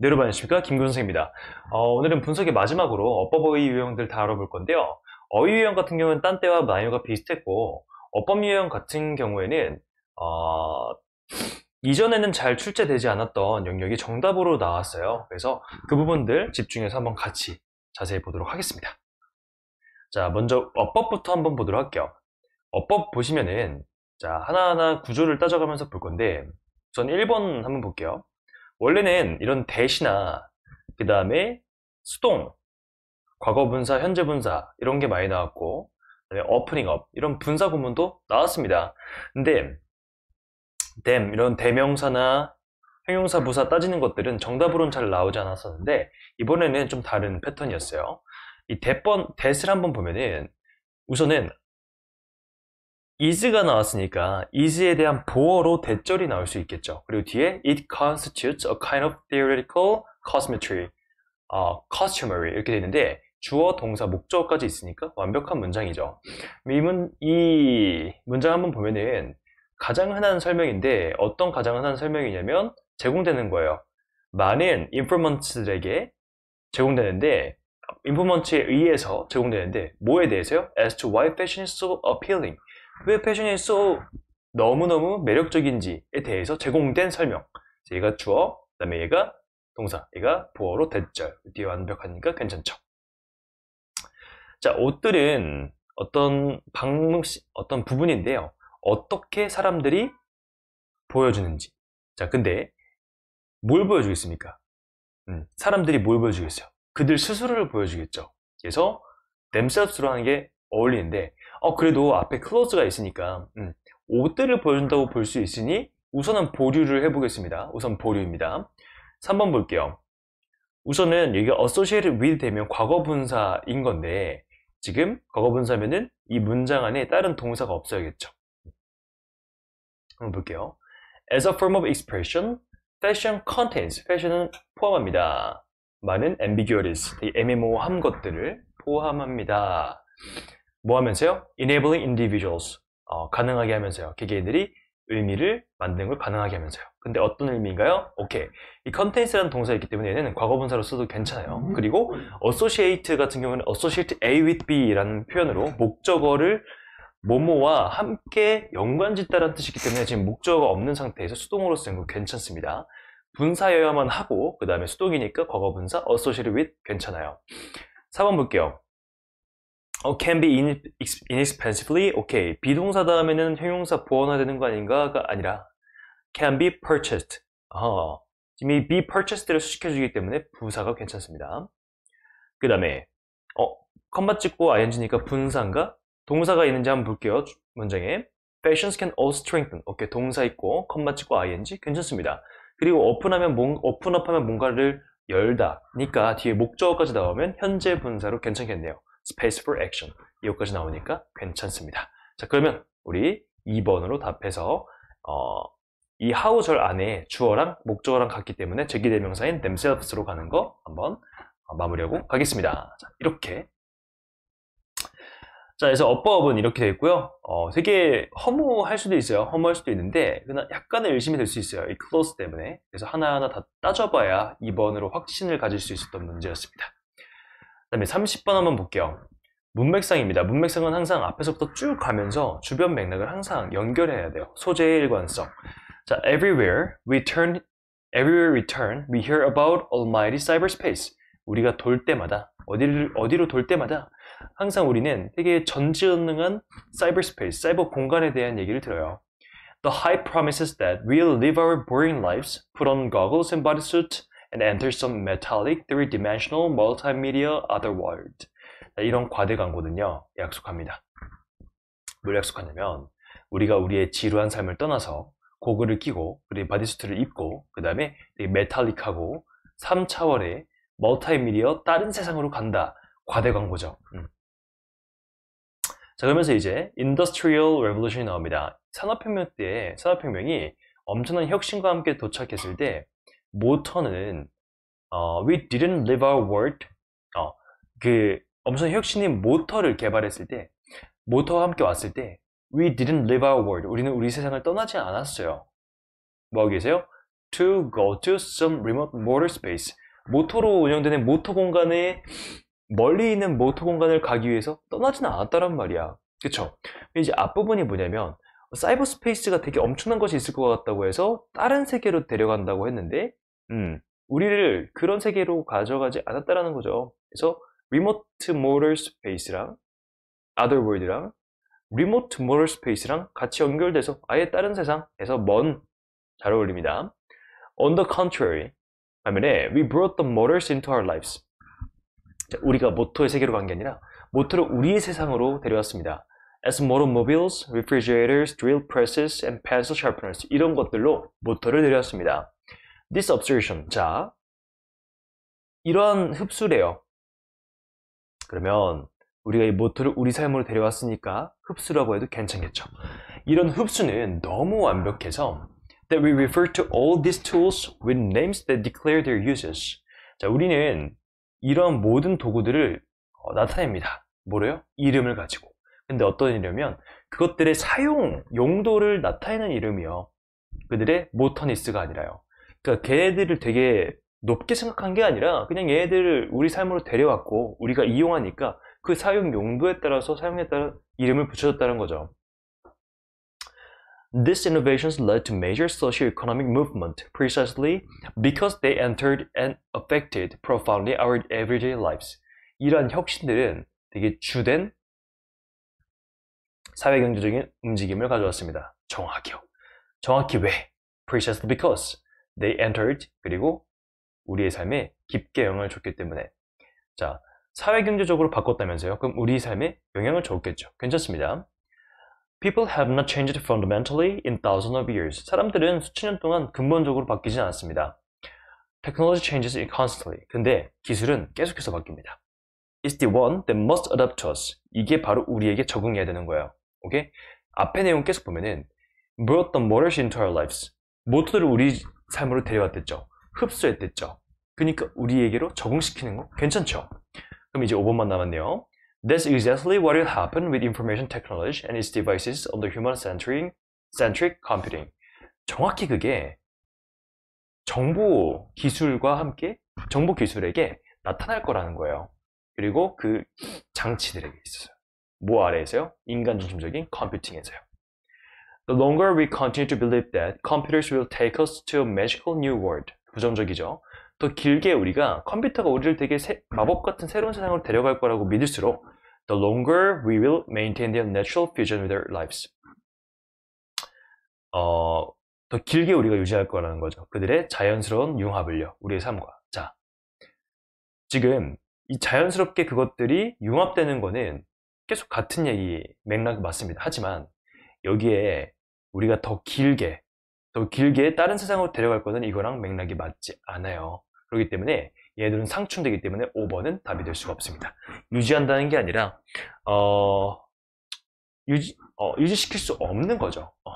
네, 여러분 안녕하십니까 김근생입니다 어, 오늘은 분석의 마지막으로 어법어휘 유형들 다 알아볼 건데요 어휘 유형 같은 경우는 딴 때와 마이너가 비슷했고 어법 유형 같은 경우에는 어, 이전에는 잘 출제되지 않았던 영역이 정답으로 나왔어요 그래서 그 부분들 집중해서 한번 같이 자세히 보도록 하겠습니다 자 먼저 어법부터 한번 보도록 할게요 어법 보시면은 자 하나하나 구조를 따져가면서 볼 건데 우선 1번 한번 볼게요 원래는 이런 대시나 그 다음에 수동, 과거분사, 현재분사 이런 게 많이 나왔고 오프닝업 이런 분사 구문도 나왔습니다. 근데 t 이런 대명사나 형용사, 부사 따지는 것들은 정답으로는 잘 나오지 않았었는데 이번에는 좀 다른 패턴이었어요. 이 대번 대를 한번 보면은 우선은 is가 나왔으니까 is에 대한 보어로 대절이 나올 수 있겠죠. 그리고 뒤에 it constitutes a kind of theoretical cosmetry, 어, costumary 이렇게 되는데 주어, 동사, 목적까지 있으니까 완벽한 문장이죠. 이, 문, 이 문장 한번 보면은 가장 흔한 설명인데 어떤 가장 흔한 설명이냐면 제공되는 거예요. 많은 인포먼트들에게 제공되는데 인포먼트에 의해서 제공되는데 뭐에 대해서요? As to why fashion is so appealing 왜 패션이 so 너무너무 매력적인지에 대해서 제공된 설명 얘가 주어, 그 다음에 얘가 동사, 얘가 보어로 대절 뒤에 완벽하니까 괜찮죠 자, 옷들은 어떤 방식, 어떤 부분인데요 어떻게 사람들이 보여주는지 자, 근데 뭘 보여주겠습니까? 음, 사람들이 뭘 보여주겠어요? 그들 스스로를 보여주겠죠 그래서 themselves로 하는 게 어울리는데 어 그래도 앞에 클로즈가 있으니까 음, 5대를 보여준다고 볼 수 있으니 우선은 보류를 해보겠습니다. 우선 보류입니다. 3번 볼게요. 우선은 여기 associated with 되면 과거분사인 건데 지금 과거분사면은 이 문장 안에 다른 동사가 없어야겠죠. 한번 볼게요. As a form of expression, fashion contains, fashion은 포함합니다. 많은 ambiguities, 애매모호한 것들을 포함합니다. 뭐 하면서요? enabling individuals 어, 가능하게 하면서요. 개개인들이 의미를 만드는 걸 가능하게 하면서요. 근데 어떤 의미인가요? 오케이. 이 c o n t 컨텐 s 라는 동사가 있기 때문에 얘는 과거분사로 써도 괜찮아요. 그리고 associate 같은 경우는 associate A with B라는 표현으로 목적어를 모모와 함께 연관짓다라는 뜻이기 때문에 지금 목적어가 없는 상태에서 수동으로 쓰는 건 괜찮습니다. 분사여야만 하고 그 다음에 수동이니까 과거분사 associate with 괜찮아요. 4번 볼게요. 어, can be inexpensively, 오케이. Okay. 비동사 다음에는 형용사 보완화되는 거 아닌가가 아니라 can be purchased. 어허. 지이 be purchased를 수식해주기 때문에 부사가 괜찮습니다. 그 다음에 어, 컴마 찍고 ing니까 분사인가? 동사가 있는지 한번 볼게요. 문장에 fashions can all strengthen. 오케이, 동사 있고 컴마 찍고 ing 괜찮습니다. 그리고 open하면 뭔 openup하면 뭔가를 열다니까 뒤에 목적어까지 나오면 현재 분사로 괜찮겠네요. space for action 이거까지 나오니까 괜찮습니다. 자 그러면 우리 2번으로 답해서 어, 이 하우절 안에 주어랑 목적어랑 같기 때문에 제기대명사인 themselves로 가는 거 한번 어, 마무리하고 가겠습니다. 자, 이렇게 자 그래서 어법은 이렇게 되어 있고요. 어, 되게 허무할 수도 있어요. 허무할 수도 있는데 그러 약간의 의심이 될 수 있어요. 이 close 때문에 그래서 하나하나 다 따져봐야 2번으로 확신을 가질 수 있었던 문제였습니다. 그 다음에 30번 한번 볼게요. 문맥상입니다. 문맥상은 항상 앞에서부터 쭉 가면서 주변 맥락을 항상 연결해야 돼요. 소재의 일관성. 자, everywhere we turn, everywhere we turn, we hear about almighty cyberspace. 우리가 돌 때마다 어디를 어디로 돌 때마다 항상 우리는 되게 전지전능한 cyberspace, 사이버 공간에 대한 얘기를 들어요. The hype promises that we'll live our boring lives, put on goggles and bodysuit, and enter some metallic three-dimensional multimedia other world. 네, 이런 과대 광고는요, 약속합니다. 뭘 약속하냐면, 우리가 우리의 지루한 삶을 떠나서 고글을 끼고, 그리고 바디수트를 입고, 그 다음에 메탈릭하고 3차원의 멀티미디어 다른 세상으로 간다. 과대 광고죠. 음. 자, 그러면서 이제 Industrial Revolution이 나옵니다. 산업혁명 때 산업혁명이 엄청난 혁신과 함께 도착했을 때 모터는 어, we didn't live our word 어, 그 엄선 혁신이 모터를 개발했을 때 모터와 함께 왔을 때 we didn't live our world 우리는 우리 세상을 떠나지 않았어요 뭐하고 계세요? to go to some remote motor space 모터로 운영되는 모터 공간에 멀리 있는 모터 공간을 가기 위해서 떠나지는 않았다란 말이야 그쵸? 이제 앞부분이 뭐냐면 사이버 스페이스가 되게 엄청난 것이 있을 것 같다고 해서 다른 세계로 데려간다고 했는데 음, 우리를 그런 세계로 가져가지 않았다라는 거죠. 그래서 리모트 모럴 스페이스랑 아더월드랑 리모트 모럴 스페이스랑 같이 연결돼서 아예 다른 세상에서 먼 잘 어울립니다. On the contrary 반면에 we brought the mortars into our lives 우리가 모토의 세계로 간 게 아니라 모토를 우리의 세상으로 데려왔습니다. as automobiles, refrigerators, drill presses, and pencil sharpeners 이런 것들로 모토를 내렸습니다. This observation, 자, 이러한 흡수래요. 그러면 우리가 이 모토를 우리 삶으로 데려왔으니까 흡수라고 해도 괜찮겠죠. 이런 흡수는 너무 완벽해서 that we refer to all these tools with names that declare their uses. 자, 우리는 이런 모든 도구들을 어, 나타냅니다. 뭐래요? 이름을 가지고. 근데 어떤 이냐면 그것들의 사용 용도를 나타내는 이름이요 그들의 모터니스가 아니라요 그러니까 걔들을 네 되게 높게 생각한 게 아니라 그냥 얘들을 우리 삶으로 데려왔고 우리가 이용하니까 그 사용 용도에 따라서 사용에 따라 이름을 붙여줬다는 거죠 These innovations led to major socio-economic movement precisely because they entered and affected profoundly our everyday lives. 이러한 혁신들은 되게 주된 사회경제적인 움직임을 가져왔습니다. 정확히요. 정확히 왜? Precisely because they entered 그리고 우리의 삶에 깊게 영향을 줬기 때문에 자 사회경제적으로 바꿨다면서요? 그럼 우리 삶에 영향을 줬겠죠. 괜찮습니다. People have not changed fundamentally in thousands of years. 사람들은 수천 년 동안 근본적으로 바뀌진 않았습니다. Technology changes constantly. 근데 기술은 계속해서 바뀝니다. It's the one that must adapt to us. 이게 바로 우리에게 적응해야 되는 거예요. 오케이? 앞에 내용 계속 보면은 brought the waters into our lives. 모터를 우리 삶으로 데려왔댔죠. 흡수했댔죠. 그러니까 우리에게로 적응시키는 거 괜찮죠? 그럼 이제 5번만 남았네요. That's exactly what will happen with information technology and its devices of the human-centric centric computing. 정확히 그게 정보 기술과 함께 정보 기술에게 나타날 거라는 거예요. 그리고 그 장치들에게 있어서. 뭐 아래에서요? 인간 중심적인 컴퓨팅에서요. The longer we continue to believe that computers will take us to a magical new world. 부정적이죠. 더 길게 우리가 컴퓨터가 우리를 되게 새, 마법 같은 새로운 세상으로 데려갈 거라고 믿을수록 the longer we will maintain their natural fusion with their lives. 어, 더 길게 우리가 유지할 거라는 거죠. 그들의 자연스러운 융합을요. 우리의 삶과. 자, 지금 이 자연스럽게 그것들이 융합되는 거는 계속 같은 얘기 맥락이 맞습니다. 하지만 여기에 우리가 더 길게 더 길게 다른 세상으로 데려갈 거는 이거랑 맥락이 맞지 않아요. 그렇기 때문에 얘들은 상충되기 때문에 5번은 답이 될 수가 없습니다. 유지한다는 게 아니라 어, 유지, 어, 유지시킬 수 없는 거죠. 어.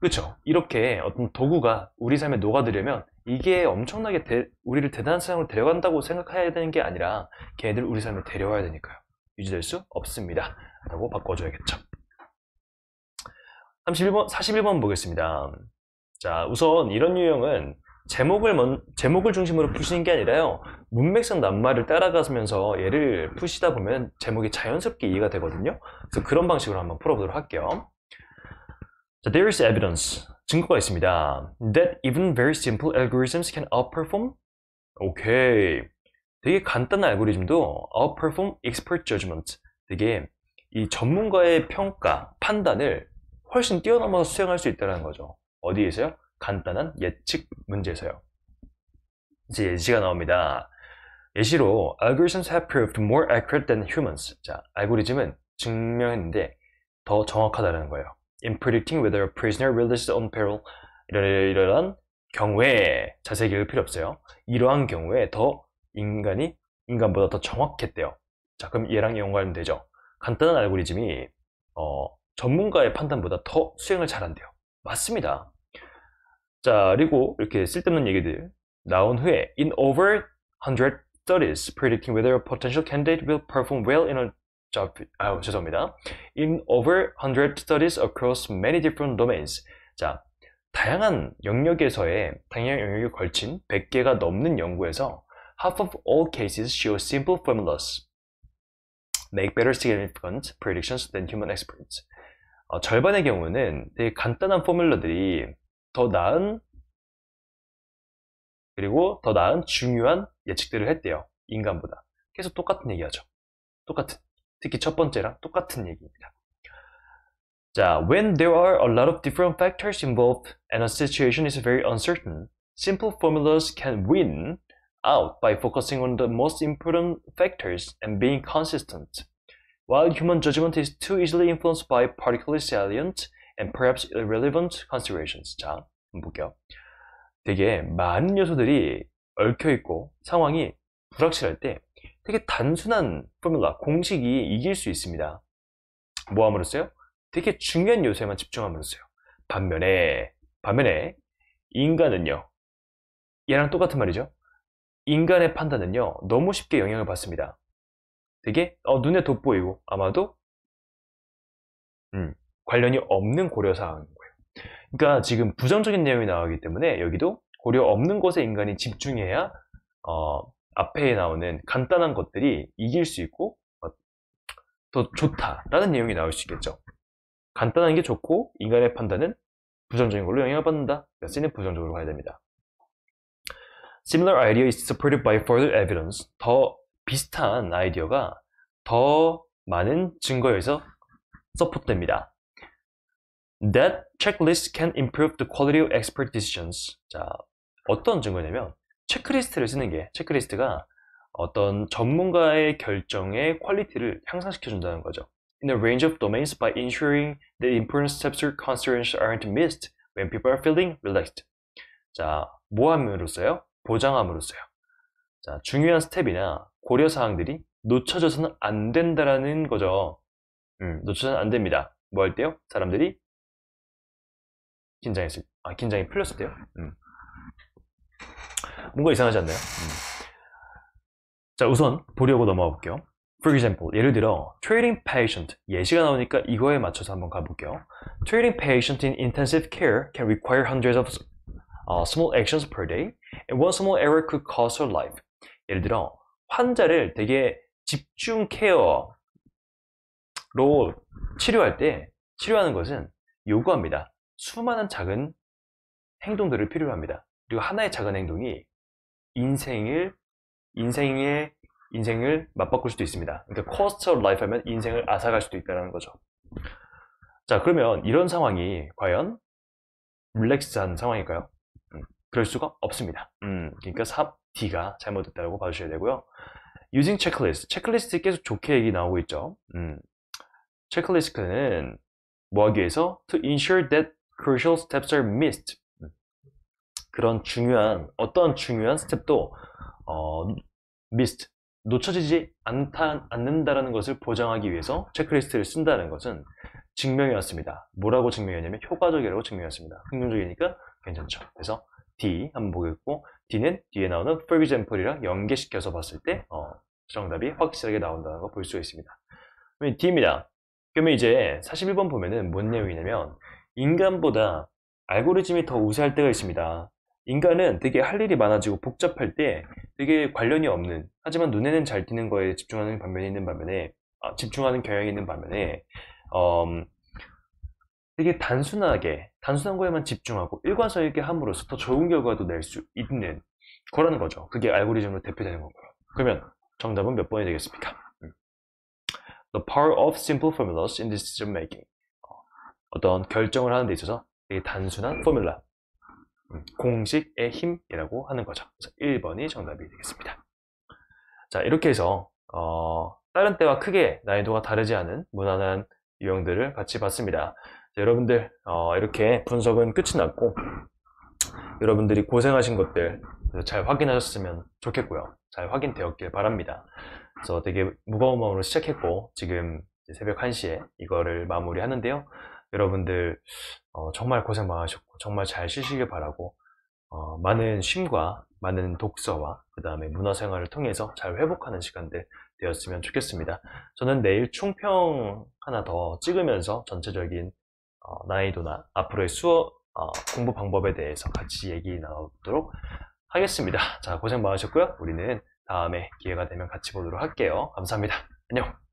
그렇죠. 이렇게 어떤 도구가 우리 삶에 녹아들려면 이게 엄청나게 대, 우리를 대단한 세상으로 데려간다고 생각해야 되는 게 아니라 걔들 네 우리 삶에 데려와야 되니까요. 유지될 수 없습니다. 라고 바꿔줘야겠죠. 31번, 41번 보겠습니다. 자, 우선 이런 유형은 제목을, 먼, 제목을 중심으로 푸시는 게 아니라요. 문맥상 낱말을 따라가면서 얘를 푸시다 보면 제목이 자연스럽게 이해가 되거든요. 그래서 그런 방식으로 한번 풀어보도록 할게요. 자, there is evidence. 증거가 있습니다. That even very simple algorithms can outperform. 오케이. Okay. 되게 간단한 알고리즘도 outperform expert judgment 되게 이 전문가의 평가, 판단을 훨씬 뛰어넘어서 수행할 수 있다는 거죠 어디에서요? 간단한 예측 문제에서요 이제 예시가 나옵니다 예시로 algorithms have proved more accurate than humans 자, 알고리즘은 증명했는데 더 정확하다는 거예요 in predicting whether a prisoner will resist on parole 이러한 경우에 자세히 읽을 필요 없어요 이러한 경우에 더 인간이 인간보다 더 정확했대요. 자, 그럼 얘랑 연관하 되죠. 간단한 알고리즘이 어, 전문가의 판단보다 더 수행을 잘한대요. 맞습니다. 자, 그리고 이렇게 쓸데없는 얘기들 나온 후에 in over 100 studies predicting whether a potential candidate will perform well in a job. 아 죄송합니다. in over 100 studies across many different domains. 자, 다양한 영역에서의 다양한 영역에 걸친 100개가 넘는 연구에서 half of all cases show simple formulas. Make better significant predictions than human experts. 어, 절반의 경우는 되게 간단한 포뮬러들이 더 나은 그리고 더 나은 중요한 예측들을 했대요. 인간보다. 계속 똑같은 얘기하죠. 똑같은. 특히 첫 번째랑 똑같은 얘기입니다. 자, when there are a lot of different factors involved and a situation is very uncertain, simple formulas can win out by focusing on the most important factors and being consistent. While human judgment is too easily influenced by particularly salient and perhaps irrelevant considerations. 자, 볼게요. 되게 많은 요소들이 얽혀 있고 상황이 불확실할 때 되게 단순한 포뮬라, 공식이 이길 수 있습니다. 뭐 함으로써요? 되게 중요한 요소에만 집중함으로써요. 반면에, 반면에 인간은요. 얘랑 똑같은 말이죠. 인간의 판단은요 너무 쉽게 영향을 받습니다 되게 어, 눈에 돋보이고 아마도 음, 관련이 없는 고려사항인 거예요 그러니까 지금 부정적인 내용이 나오기 때문에 여기도 고려 없는 것에 인간이 집중해야 어, 앞에 나오는 간단한 것들이 이길 수 있고 어, 더 좋다라는 내용이 나올 수 있겠죠 간단한 게 좋고 인간의 판단은 부정적인 걸로 영향을 받는다. 여쓰는 부정적으로 가야 됩니다. Similar idea is supported by further evidence. 더 비슷한 아이디어가 더 많은 증거에서 서포트됩니다. That checklist can improve the quality of expert decisions. 자, 어떤 증거냐면 체크리스트를 쓰는 게 체크리스트가 어떤 전문가의 결정의 퀄리티를 향상시켜 준다는 거죠. In a range of domains by ensuring that important steps or considerations aren't missed when people are feeling relaxed. 자, 뭐 함으로써요? 보장함으로써요. 자, 중요한 스텝이나 고려사항들이 놓쳐져서는 안 된다라는 거죠. 음, 놓쳐서는 안 됩니다. 뭐 할 때요? 사람들이 긴장했을, 아, 긴장이 풀렸을 때요. 음. 뭔가 이상하지 않나요? 음. 자, 우선 보려고 넘어가 볼게요. For example, 예를 들어 trading patient 예시가 나오니까 이거에 맞춰서 한번 가볼게요. Trading patient in intensive care can require hundreds of uh, small actions per day, and one small error could cost her life. 예를 들어 환자를 되게 집중 케어로 치료할 때 치료하는 것은 요구합니다. 수많은 작은 행동들을 필요합니다. 그리고 하나의 작은 행동이 인생을 인생의 인생을 맞바꿀 수도 있습니다. 그러니까 cost of life 하면 인생을 앗아갈 수도 있다는 거죠. 자 그러면 이런 상황이 과연 릴렉스한 상황일까요? 그럴 수가 없습니다. 음, 그러니까 4D가 잘못됐다고 봐주셔야 되고요. using checklist. 체크리스트 계속 좋게 얘기 나오고 있죠. 음, 체크리스트는 뭐 하기 위해서 to ensure that crucial steps are missed. 음, 그런 중요한 어떤 중요한 스텝도 어, missed 놓쳐지지 않다, 않는다라는 것을 보장하기 위해서 체크리스트를 쓴다는 것은 증명이었습니다. 뭐라고 증명했냐면 효과적이라고 증명했습니다. 흥정적이니까 괜찮죠. 그래서 D 한번 보겠고 D는 뒤에 나오는 for example이랑 연계시켜서 봤을 때 어, 정답이 확실하게 나온다는 걸 볼 수가 있습니다. D입니다. 그러면 이제 41번 보면은 뭔 음. 내용이냐면 인간보다 알고리즘이 더 우세할 때가 있습니다. 인간은 되게 할 일이 많아지고 복잡할 때 되게 관련이 없는 하지만 눈에는 잘 띄는 거에 집중하는 반면에 있는 반면에 아, 집중하는 경향이 있는 반면에 음, 되게 단순하게 단순한 거에만 집중하고 일관성 있게 함으로써 더 좋은 결과도 낼 수 있는 거라는 거죠. 그게 알고리즘으로 대표되는 거고요. 그러면 정답은 몇 번이 되겠습니까? 음. The power of simple formulas in decision making. 어, 어떤 결정을 하는 데 있어서 되게 단순한 포뮬라, 음, 공식의 힘이라고 하는 거죠. 그래서 1번이 정답이 되겠습니다. 자, 이렇게 해서 어, 다른 때와 크게 난이도가 다르지 않은 무난한 유형들을 같이 봤습니다. 자, 여러분들 어, 이렇게 분석은 끝이 났고 여러분들이 고생하신 것들 잘 확인하셨으면 좋겠고요. 잘 확인되었길 바랍니다. 그래서 되게 무거운 마음으로 시작했고 지금 새벽 1시에 이거를 마무리하는데요. 여러분들 어, 정말 고생 많으셨고 정말 잘 쉬시길 바라고 어, 많은 쉼과 많은 독서와 그 다음에 문화생활을 통해서 잘 회복하는 시간들 되었으면 좋겠습니다. 저는 내일 총평 하나 더 찍으면서 전체적인 어, 난이도나 앞으로의 수업 어, 공부 방법에 대해서 같이 얘기 나눠보도록 하겠습니다. 자, 고생 많으셨고요. 우리는 다음에 기회가 되면 같이 보도록 할게요. 감사합니다. 안녕!